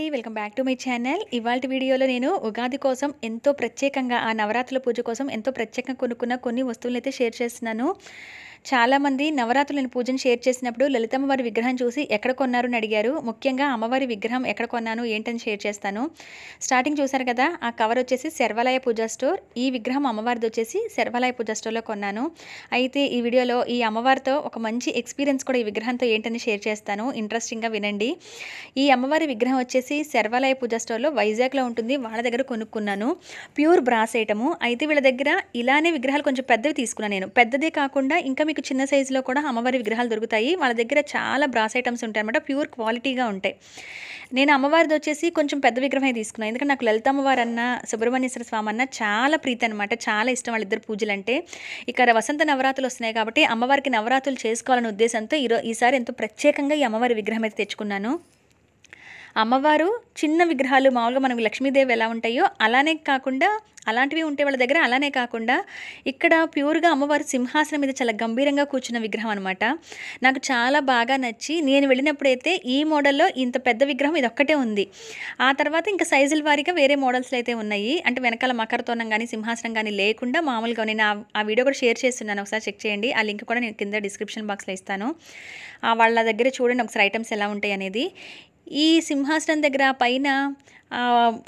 అండి welcome back to my channel ఇవాళ వీడియోలో నేను ఉగాది కోసం ఎంతో ప్రత్యేకంగా ఆ నవరాత్రుల పూజ కోసం ఎంతో ప్రత్యేకంగా కొనుక్కున్న కొన్ని వస్తువులు అయితే షేర్ చేస్తున్నాను చాలామంది నవరాత్రులను పూజను షేర్ చేసినప్పుడు లలితమ్మ వారి విగ్రహం చూసి ఎక్కడ కొన్నారు అని అడిగారు ముఖ్యంగా అమ్మవారి విగ్రహం ఎక్కడ కొన్నాను ఏంటని షేర్ చేస్తాను స్టార్టింగ్ చూశారు కదా ఆ కవర్ వచ్చేసి శర్వాలయ పూజా స్టోర్ ఈ విగ్రహం అమ్మవారిది వచ్చేసి శర్వాలయ పూజా స్టోర్లో కొన్నాను అయితే ఈ వీడియోలో ఈ అమ్మవారితో ఒక మంచి ఎక్స్పీరియన్స్ కూడా ఈ విగ్రహంతో ఏంటని షేర్ చేస్తాను ఇంట్రెస్టింగ్గా వినండి ఈ అమ్మవారి విగ్రహం వచ్చేసి శర్వాలయ పూజా స్టోర్లో వైజాగ్లో ఉంటుంది వాళ్ళ దగ్గర కొనుక్కున్నాను ప్యూర్ బ్రాస్ ఐటము అయితే వీళ్ళ దగ్గర ఇలానే విగ్రహాలు కొంచెం పెద్దవి తీసుకున్నాను నేను పెద్దదే కాకుండా ఇంకా మీకు చిన్న సైజులో కూడా అమ్మవారి విగ్రహాలు దొరుకుతాయి వాళ్ళ దగ్గర చాలా బ్రాస్ ఐటమ్స్ ఉంటాయి అనమాట ప్యూర్ క్వాలిటీగా ఉంటాయి నేను అమ్మవారిది వచ్చేసి కొంచెం పెద్ద విగ్రహమే తీసుకున్నాను ఎందుకంటే నాకు లలిత అమ్మవారు అన్న సుబ్రహ్మణ్యేశ్వర స్వామి అన్న చాలా ప్రీతి అనమాట చాలా ఇష్టం వాళ్ళిద్దరు పూజలు అంటే ఇక్కడ వసంత నవరాత్రులు వస్తున్నాయి కాబట్టి అమ్మవారికి నవరాత్రులు చేసుకోవాలనే ఉద్దేశంతో ఈరో ఈసారి ఎంతో ప్రత్యేకంగా ఈ అమ్మవారి విగ్రహం అయితే తెచ్చుకున్నాను అమ్మవారు చిన్న విగ్రహాలు మామూలుగా మనకు లక్ష్మీదేవి ఎలా ఉంటాయో అలానే కాకుండా అలాంటివి ఉంటే వాళ్ళ దగ్గర అలానే కాకుండా ఇక్కడ ప్యూర్గా అమ్మవారు సింహాసనం మీద చాలా గంభీరంగా కూర్చున్న విగ్రహం అనమాట నాకు చాలా బాగా నచ్చి నేను వెళ్ళినప్పుడైతే ఈ మోడల్లో ఇంత పెద్ద విగ్రహం ఇది ఒక్కటే ఉంది ఆ తర్వాత ఇంకా సైజుల వారీగా వేరే మోడల్స్లో అయితే ఉన్నాయి అంటే వెనకాల మకరతోనం కానీ సింహాసనం కానీ లేకుండా మామూలుగా నేను ఆ వీడియో కూడా షేర్ చేస్తున్నాను ఒకసారి చెక్ చేయండి ఆ లింక్ కూడా నేను కింద డిస్క్రిప్షన్ బాక్స్లో ఇస్తాను వాళ్ళ దగ్గర చూడండి ఒకసారి ఐటమ్స్ ఎలా ఉంటాయి అనేది ఈ సింహాసనం దగ్గర పైన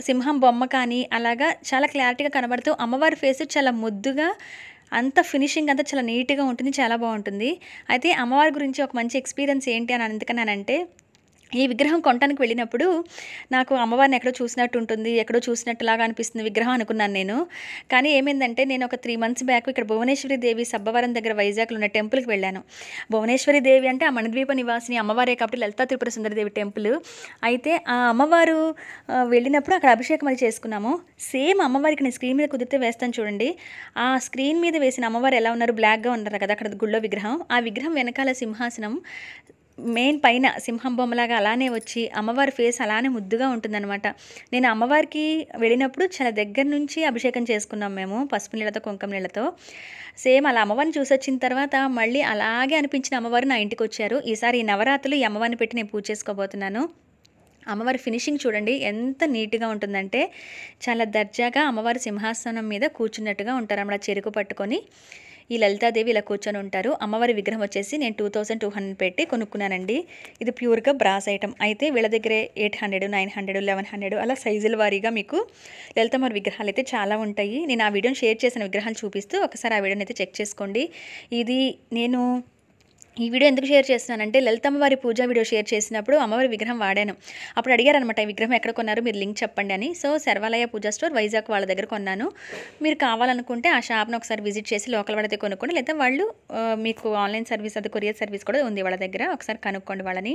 సింహం బొమ్మ కానీ అలాగా చాలా క్లారిటీగా కనబడుతూ అమ్మవారి ఫేస్ చాలా ముద్దుగా అంత ఫినిషింగ్ అంతా చాలా నీట్గా ఉంటుంది చాలా బాగుంటుంది అయితే అమ్మవారి గురించి ఒక మంచి ఎక్స్పీరియన్స్ ఏంటి అని ఎందుకన్నానంటే ఈ విగ్రహం కొనడానికి వెళ్ళినప్పుడు నాకు అమ్మవారిని ఎక్కడో చూసినట్టు ఉంటుంది ఎక్కడో చూసినట్టులాగా అనిపిస్తుంది విగ్రహం అనుకున్నాను నేను కానీ ఏమైందంటే నేను ఒక త్రీ మంత్స్ బ్యాక్ ఇక్కడ భువనేశ్వరి దేవి సబ్బవరం దగ్గర వైజాగ్లో ఉన్న టెంపుల్కి వెళ్ళాను భువనేశ్వరి దేవి అంటే ఆ మణిద్వీప నివాసిని అమ్మవారే కాబట్టి లలితా త్రిపుర సుందరదేవి టెంపుల్ అయితే ఆ అమ్మవారు వెళ్ళినప్పుడు అక్కడ అభిషేకం అది చేసుకున్నాము సేమ్ అమ్మవారికి నేను స్క్రీన్ మీద కుదిరితే వేస్తాను చూడండి ఆ స్క్రీన్ మీద వేసిన అమ్మవారు ఎలా ఉన్నారు బ్లాక్గా ఉన్నారు కదా అక్కడ గుళ్ళో విగ్రహం ఆ విగ్రహం వెనకాల సింహాసనం మెయిన్ పైన సింహం బొమ్మలాగా అలానే వచ్చి అమ్మవారి ఫేస్ అలానే ముద్దుగా ఉంటుందన్నమాట నేను అమ్మవారికి వెళ్ళినప్పుడు చాలా దగ్గర నుంచి అభిషేకం చేసుకున్నాం మేము పసుపు నీళ్ళతో కుంకం నీళ్ళతో సేమ్ అలా అమ్మవారిని చూసి వచ్చిన తర్వాత మళ్ళీ అలాగే అనిపించిన అమ్మవారు నా ఇంటికి వచ్చారు ఈసారి ఈ నవరాత్రులు ఈ అమ్మవారిని పెట్టి నేను పూజ చేసుకోబోతున్నాను అమ్మవారి ఫినిషింగ్ చూడండి ఎంత నీట్గా ఉంటుందంటే చాలా దర్జాగా అమ్మవారి సింహాసనం మీద కూర్చున్నట్టుగా ఉంటారు అమ్మ చెరుకు పట్టుకొని ఈ లలితాదేవి ఇలా కూర్చొని ఉంటారు అమ్మవారి విగ్రహం వచ్చేసి నేను టూ థౌసండ్ టూ హండ్రెడ్ పెట్టి కొనుక్కున్నానండి ఇది ప్యూర్గా బ్రాస్ ఐటమ్ అయితే వీళ్ళ దగ్గరే eight hundred nine hundred eleven hundred అలా సైజుల వారీగా మీకు లలితమ్మ విగ్రహాలు అయితే చాలా ఉంటాయి నేను ఆ వీడియోని షేర్ చేసిన విగ్రహాలు చూపిస్తూ ఒకసారి ఆ వీడియోని అయితే చెక్ చేసుకోండి ఇది నేను ఈ వీడియో ఎందుకు షేర్ చేస్తున్నానంటే లలితమ్మ వారి పూజ వీడియో షేర్ చేసినప్పుడు అమ్మవారి విగ్రహం వాడాను అప్పుడు అడిగారనమాట ఈ విగ్రహం ఎక్కడ కొన్నారు మీరు లింక్ చెప్పండి అని సో సర్వాలయ పూజా స్టోర్ వైజాగ్ వాళ్ళ దగ్గర కొన్నాను మీరు కావాలనుకుంటే ఆ షాప్ను ఒకసారి విజిట్ చేసి లోకల్ వాళ్ళ కొనుక్కోండి లేదా వాళ్ళు మీకు ఆన్లైన్ సర్వీస్ అది కొరియర్ సర్వీస్ కూడా ఉంది వాళ్ళ దగ్గర ఒకసారి కనుక్కోండి వాళ్ళని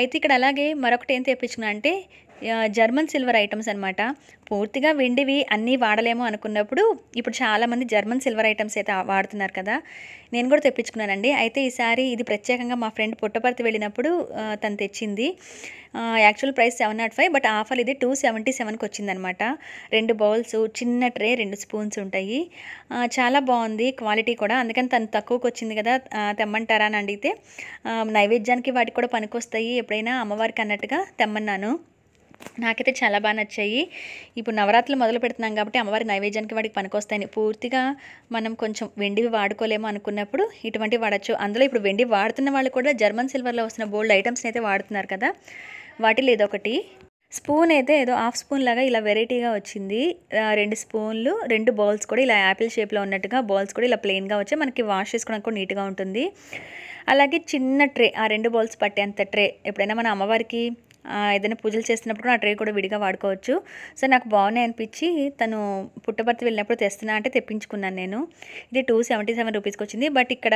అయితే ఇక్కడ అలాగే మరొకటి ఏం తెప్పించుకున్నా అంటే జర్మన్ సిల్వర్ ఐటమ్స్ అనమాట పూర్తిగా వెండివి అన్నీ వాడలేము అనుకున్నప్పుడు ఇప్పుడు చాలామంది జర్మన్ సిల్వర్ ఐటమ్స్ అయితే వాడుతున్నారు కదా నేను కూడా తెప్పించుకున్నానండి అయితే ఈసారి ఇది ప్రత్యేకంగా మా ఫ్రెండ్ పుట్టపర్తి వెళ్ళినప్పుడు తను తెచ్చింది actual price seven not five but offer ఇది టూ సెవెంటీ సెవెన్కి వచ్చిందనమాట రెండు బౌల్స్ చిన్న ట్రే రెండు స్పూన్స్ ఉంటాయి చాలా బాగుంది క్వాలిటీ కూడా అందుకని తను తక్కువకి వచ్చింది కదా తెమ్మంటారా అని అడిగితే నైవేద్యానికి వాటికి కూడా పనికొస్తాయి ఎప్పుడైనా అమ్మవారికి అన్నట్టుగా తెమ్మన్నాను నాకైతే చాలా బాగా నచ్చాయి ఇప్పుడు నవరాత్రులు మొదలు పెడుతున్నాం కాబట్టి అమ్మవారి నైవేద్యానికి వాడికి పనికొస్తాయని పూర్తిగా మనం కొంచెం వెండివి వాడుకోలేము అనుకున్నప్పుడు ఇటువంటి వాడచ్చు అందులో ఇప్పుడు వెండి వాడుతున్న వాళ్ళు కూడా జర్మన్ సిల్వర్లో వస్తున్న బోల్డ్ ఐటమ్స్ని అయితే వాడుతున్నారు కదా వాటిలో ఒకటి స్పూన్ అయితే ఏదో హాఫ్ స్పూన్ లాగా ఇలా వెరైటీగా వచ్చింది రెండు స్పూన్లు రెండు బౌల్స్ కూడా ఇలా యాపిల్ షేప్లో ఉన్నట్టుగా బౌల్స్ కూడా ఇలా ప్లెయిన్గా వచ్చి మనకి వాష్ చేసుకోవడానికి కూడా నీట్గా ఉంటుంది అలాగే చిన్న ట్రే ఆ రెండు బౌల్స్ పట్టేంత ట్రే ఎప్పుడైనా మన అమ్మవారికి ఏదైనా పూజలు చేస్తున్నప్పుడు ఆ ట్రే కూడా విడిగా వాడుకోవచ్చు సో నాకు బాగున్నాయి అనిపించి తను పుట్టపర్తి వెళ్ళినప్పుడు తెస్తున్నా అంటే తెప్పించుకున్నాను నేను ఇది టూ సెవెంటీ సెవెన్ రూపీస్కి వచ్చింది బట్ ఇక్కడ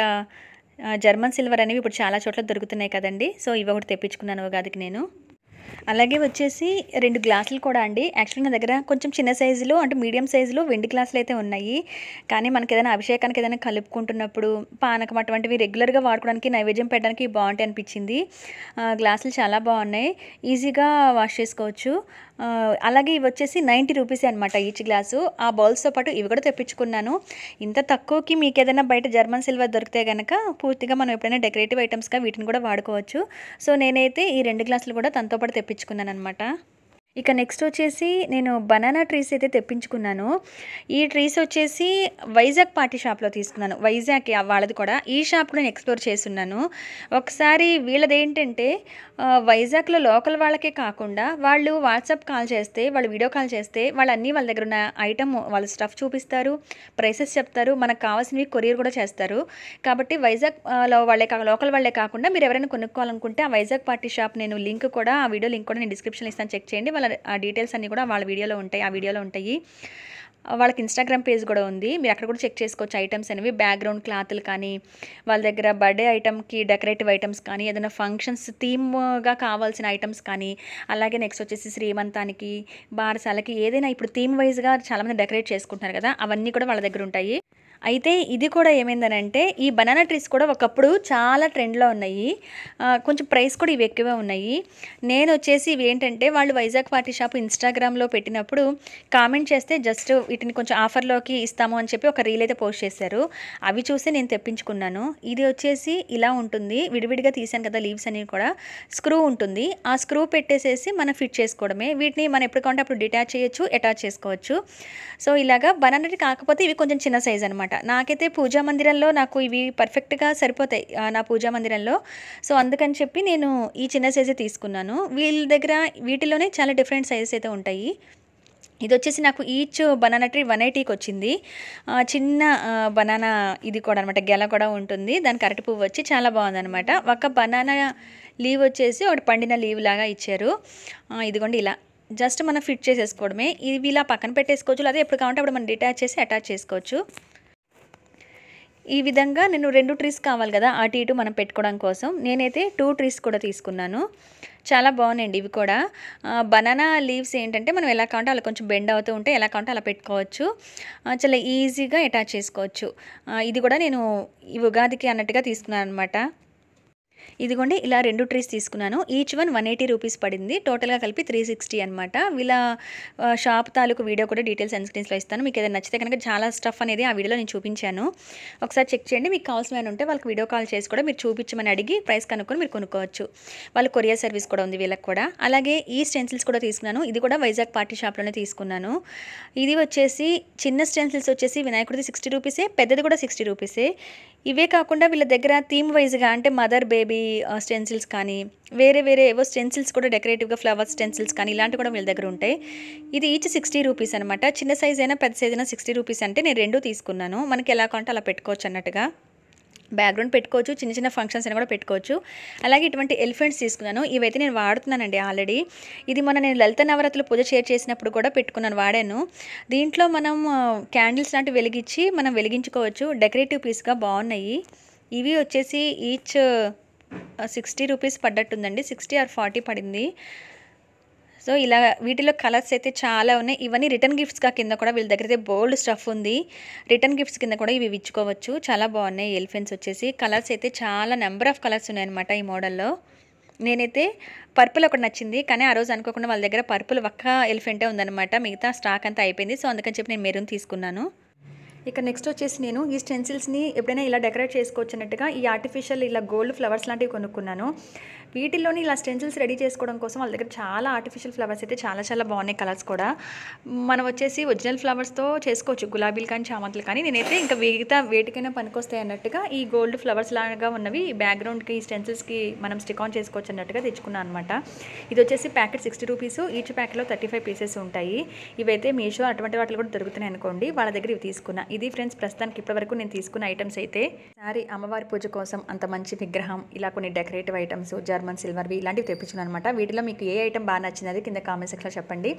జర్మన్ సిల్వర్ అనేవి ఇప్పుడు చాలా చోట్ల దొరుకుతున్నాయి కదండి సో ఇవి ఒకటి తెప్పించుకున్నాను ఉగాదికి నేను అలాగే వచ్చేసి రెండు గ్లాసులు కూడా అండి యాక్చువల్లీ నా దగ్గర కొంచెం చిన్న సైజులో అంటే మీడియం సైజులో వెండి గ్లాసులు అయితే ఉన్నాయి కానీ మనకి ఏదైనా అభిషేకానికి ఏదైనా కలుపుకుంటున్నప్పుడు పానకం అటువంటివి రెగ్యులర్గా వాడుకోవడానికి నైవేద్యం పెట్టడానికి బాగుంటాయి అనిపించింది గ్లాసులు చాలా బాగున్నాయి ఈజీగా వాష్ చేసుకోవచ్చు అలాగే ఇవి వచ్చేసి నైంటీ రూపీస్ అనమాట ఈచ్ గ్లాసు ఆ బౌల్స్తో పాటు ఇవి కూడా తెప్పించుకున్నాను ఇంత తక్కువకి మీకు ఏదైనా బయట జర్మన్ సిల్వర్ దొరికితే కనుక పూర్తిగా మనం ఎప్పుడైనా డెకరేటివ్ ఐటమ్స్గా వీటిని కూడా వాడుకోవచ్చు సో నేనైతే ఈ రెండు గ్లాసులు కూడా తనతో పాటు తెప్పించుకున్నాను అనమాట ఇక నెక్స్ట్ వచ్చేసి నేను బనానా ట్రీస్ అయితే తెప్పించుకున్నాను ఈ ట్రీస్ వచ్చేసి వైజాగ్ పార్టీ షాప్లో తీసుకున్నాను వైజాగ్ వాళ్ళది కూడా ఈ షాప్ నేను ఎక్స్ప్లోర్ చేస్తున్నాను ఒకసారి వీళ్ళది ఏంటంటే వైజాగ్లో లోకల్ వాళ్ళకే కాకుండా వాళ్ళు వాట్సాప్ కాల్ చేస్తే వాళ్ళు వీడియో కాల్ చేస్తే వాళ్ళు వాళ్ళ దగ్గర ఉన్న ఐటమ్ వాళ్ళ స్టఫ్ చూపిస్తారు ప్రైసెస్ చెప్తారు మనకు కావాల్సినవి కొరియర్ కూడా చేస్తారు కాబట్టి వైజాగ్లో వాళ్ళే కాక లోకల్ వాళ్ళే కాకుండా మీరు ఎవరైనా కొనుక్కోవాలనుకుంటే ఆ వైజాగ్ పార్టీ షాప్ నేను లింక్ కూడా ఆ వీడియో లింక్ కూడా నేను డిస్క్రిప్షన్లో ఇస్తాను చెక్ చేయండి ఆ డీటెయిల్స్ అన్నీ కూడా వాళ్ళ వీడియోలో ఉంటాయి ఆ వీడియోలో ఉంటాయి వాళ్ళకి ఇన్స్టాగ్రామ్ పేజ్ కూడా ఉంది మీరు అక్కడ కూడా చెక్ చేసుకోవచ్చు ఐటమ్స్ అనేవి బ్యాక్గ్రౌండ్ క్లాత్లు కానీ వాళ్ళ దగ్గర బర్త్డే ఐటమ్కి డెకరేటివ్ ఐటమ్స్ కానీ ఏదైనా ఫంక్షన్స్ థీమ్గా కావాల్సిన ఐటమ్స్ కానీ అలాగే నెక్స్ట్ వచ్చేసి శ్రీమంతానికి బారసాలకి ఏదైనా ఇప్పుడు థీమ్ వైజ్గా చాలామంది డెకరేట్ చేసుకుంటున్నారు కదా అవన్నీ కూడా వాళ్ళ దగ్గర ఉంటాయి అయితే ఇది కూడా ఏమైందనంటే ఈ బనానా ట్రీస్ కూడా ఒకప్పుడు చాలా ట్రెండ్లో ఉన్నాయి కొంచెం ప్రైస్ కూడా ఇవి ఎక్కువే ఉన్నాయి నేను వచ్చేసి ఇవి ఏంటంటే వాళ్ళు వైజాగ్ పార్టీ షాప్ ఇన్స్టాగ్రామ్లో పెట్టినప్పుడు కామెంట్ చేస్తే జస్ట్ వీటిని కొంచెం ఆఫర్లోకి ఇస్తాము అని చెప్పి ఒక రీల్ అయితే పోస్ట్ చేశారు అవి చూసి నేను తెప్పించుకున్నాను ఇది వచ్చేసి ఇలా ఉంటుంది విడివిడిగా తీసాను కదా లీవ్స్ అనేవి కూడా స్క్రూ ఉంటుంది ఆ స్క్రూ పెట్టేసేసి మనం ఫిట్ చేసుకోవడమే వీటిని మనం ఎప్పుడు అప్పుడు డిటాచ్ చేయొచ్చు అటాచ్ చేసుకోవచ్చు సో ఇలాగా బనానా కాకపోతే ఇవి కొంచెం చిన్న సైజ్ అనమాట అనమాట నాకైతే పూజా మందిరంలో నాకు ఇవి పర్ఫెక్ట్గా సరిపోతాయి నా పూజా మందిరంలో సో అందుకని చెప్పి నేను ఈ చిన్న సైజే తీసుకున్నాను వీళ్ళ దగ్గర వీటిలోనే చాలా డిఫరెంట్ సైజెస్ అయితే ఉంటాయి ఇది వచ్చేసి నాకు ఈచ్ బనానా ట్రీ వన్ ఎయిటీకి వచ్చింది చిన్న బనానా ఇది కూడా అనమాట గెల కూడా ఉంటుంది దానికి అరటి పువ్వు వచ్చి చాలా బాగుందనమాట ఒక బనానా లీవ్ వచ్చేసి ఒకటి పండిన లీవ్ లాగా ఇచ్చారు ఇదిగోండి ఇలా జస్ట్ మనం ఫిట్ చేసేసుకోవడమే ఇవి ఇలా పక్కన పెట్టేసుకోవచ్చు లేదా ఎప్పుడు కావాలంటే అప్పుడు మనం డిటాచ్ చేసి అటాచ్ చేసుకోవచ్చు ఈ విధంగా నేను రెండు ట్రీస్ కావాలి కదా అటు ఇటు మనం పెట్టుకోవడం కోసం నేనైతే టూ ట్రీస్ కూడా తీసుకున్నాను చాలా బాగున్నాయండి ఇవి కూడా బనానా లీవ్స్ ఏంటంటే మనం ఎలా కావాలంటే అలా కొంచెం బెండ్ అవుతూ ఉంటే ఎలా కావాలంటే అలా పెట్టుకోవచ్చు చాలా ఈజీగా అటాచ్ చేసుకోవచ్చు ఇది కూడా నేను ఈ ఉగాదికి అన్నట్టుగా తీసుకున్నాను అనమాట ఇదిగోండి ఇలా రెండు ట్రీస్ తీసుకున్నాను each one one eighty rupees పడింది టోటల్గా కలిపి త్రీ సిక్స్టీ అనమాట ఇలా షాప్ తాలూకు వీడియో కూడా డీటెయిల్స్ అండ్ స్క్రీన్స్లో ఇస్తాను మీకు ఏదైనా నచ్చితే కనుక చాలా స్టఫ్ అనేది ఆ వీడియోలో నేను చూపించాను ఒకసారి చెక్ చేయండి మీకు కావాల్సిన ఉంటే వాళ్ళకి వీడియో కాల్ చేసి కూడా మీరు చూపించమని అడిగి ప్రైస్ కనుక్కొని మీరు కొనుక్కోవచ్చు వాళ్ళు కొరియర్ సర్వీస్ కూడా ఉంది వీళ్ళకి కూడా అలాగే ఈ స్టెన్సిల్స్ కూడా తీసుకున్నాను ఇది కూడా వైజాగ్ పార్టీ షాప్లోనే తీసుకున్నాను ఇది వచ్చేసి చిన్న స్టెన్సిల్స్ వచ్చేసి వినాయకుడిది సిక్స్టీ రూపీసే పెద్దది కూడా సిక్స్టీ రూపీసే ఇవే కాకుండా వీళ్ళ దగ్గర థీమ్ వైజ్గా అంటే మదర్ బేబీ స్టెన్సిల్స్ కానీ వేరే వేరే ఏవో స్టెన్సిల్స్ కూడా డెకరేటివ్గా ఫ్లవర్ స్టెన్సిల్స్ కానీ ఇలాంటివి కూడా వీళ్ళ దగ్గర ఉంటాయి ఇది ఈచ్ సిక్స్టీ రూపీస్ అనమాట చిన్న సైజ్ అయినా పెద్ద సైజ్ అయినా సిక్స్టీ రూపీస్ అంటే నేను రెండు తీసుకున్నాను మనకి ఎలా కొంటే అలా పెట్టుకోవచ్చు అన్నట్టుగా బ్యాక్గ్రౌండ్ పెట్టుకోవచ్చు చిన్న చిన్న ఫంక్షన్స్ అని కూడా పెట్టుకోవచ్చు అలాగే ఇటువంటి ఎలిఫెంట్స్ తీసుకున్నాను ఇవైతే నేను వాడుతున్నానండి ఆల్రెడీ ఇది మన నేను లలిత నవరాత్రులు పూజ షేర్ చేసినప్పుడు కూడా పెట్టుకున్నాను వాడాను దీంట్లో మనం క్యాండిల్స్ లాంటివి వెలిగించి మనం వెలిగించుకోవచ్చు డెకరేటివ్ పీస్గా బాగున్నాయి ఇవి వచ్చేసి ఈచ్ సిక్స్టీ రూపీస్ పడ్డట్టుందండి సిక్స్టీ ఆర్ ఫార్టీ పడింది సో ఇలా వీటిలో కలర్స్ అయితే చాలా ఉన్నాయి ఇవన్నీ రిటర్న్ గిఫ్ట్స్గా కింద కూడా వీళ్ళ దగ్గర అయితే బోల్డ్ స్టఫ్ ఉంది రిటర్న్ గిఫ్ట్స్ కింద కూడా ఇవి ఇచ్చుకోవచ్చు చాలా బాగున్నాయి ఎలిఫెంట్స్ వచ్చేసి కలర్స్ అయితే చాలా నెంబర్ ఆఫ్ కలర్స్ ఉన్నాయన్నమాట ఈ మోడల్లో నేనైతే పర్పుల్ ఒకటి నచ్చింది కానీ ఆ రోజు అనుకోకుండా వాళ్ళ దగ్గర పర్పుల్ ఒక్క ఎలిఫెంటే ఉందన్నమాట మిగతా స్టాక్ అంతా అయిపోయింది సో అందుకని చెప్పి నేను మెరూన్ తీసుకున్నాను ఇక నెక్స్ట్ వచ్చేసి నేను ఈ స్టెన్సిల్స్ని ఎప్పుడైనా ఇలా డెకరేట్ అన్నట్టుగా ఈ ఆర్టిఫిషియల్ ఇలా గోల్డ్ ఫ్లవర్స్ లాంటివి కొనుక్కున్నాను వీటిల్లోని ఇలా స్టెన్సిల్స్ రెడీ చేసుకోవడం కోసం వాళ్ళ దగ్గర చాలా ఆర్టిఫిషియల్ ఫ్లవర్స్ అయితే చాలా చాలా బాగున్నాయి కలర్స్ కూడా మనం వచ్చేసి ఒరిజినల్ ఫ్లవర్స్తో చేసుకోవచ్చు గులాబీలు కానీ చామంతులు కానీ నేనైతే ఇంకా మిగతా వేటికైనా పనికొస్తాయి అన్నట్టుగా ఈ గోల్డ్ ఫ్లవర్స్ లాగా ఉన్నవి బ్యాక్గ్రౌండ్కి స్టెన్సిల్స్కి మనం స్టిక్ ఆన్ చేసుకోవచ్చు అన్నట్టుగా తెచ్చుకున్నాను అనమాట ఇది వచ్చేసి ప్యాకెట్ సిక్స్టీ రూపీస్ ఈచ్ ప్యాకెట్లో థర్టీ ఫైవ్ పీసెస్ ఉంటాయి ఇవైతే మీషో అటువంటి వాటిలో కూడా దొరుకుతున్నాయి అనుకోండి వాళ్ళ దగ్గర ఇవి తీసుకున్నా ఇది ఫ్రెండ్స్ ప్రస్తుతానికి ఇప్పటివరకు నేను తీసుకున్న ఐటమ్స్ అయితే సారీ అమ్మవారి పూజ కోసం అంత మంచి విగ్రహం ఇలా కొన్ని డెకరేటివ్ ఐటమ్స్ జర్మ జర్మన్ సిల్వర్వి ఇలాంటివి తెప్పించాను అనమాట వీటిలో మీకు ఏ ఐటమ్ బాగా నచ్చినది కింద కామెంట్ సెక్షన్లో చెప్పండి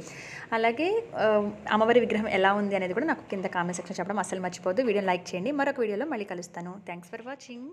అలాగే um, అమ్మవారి విగ్రహం ఎలా ఉంది అనేది కూడా నాకు కింద కామెంట్ సెక్షన్లో చెప్పడం అసలు మర్చిపోదు వీడియోని లైక్ చేయండి మరొక వీడియోలో మళ్ళీ కలుస్తాను థ్యాంక్స్ ఫర్ వాచింగ్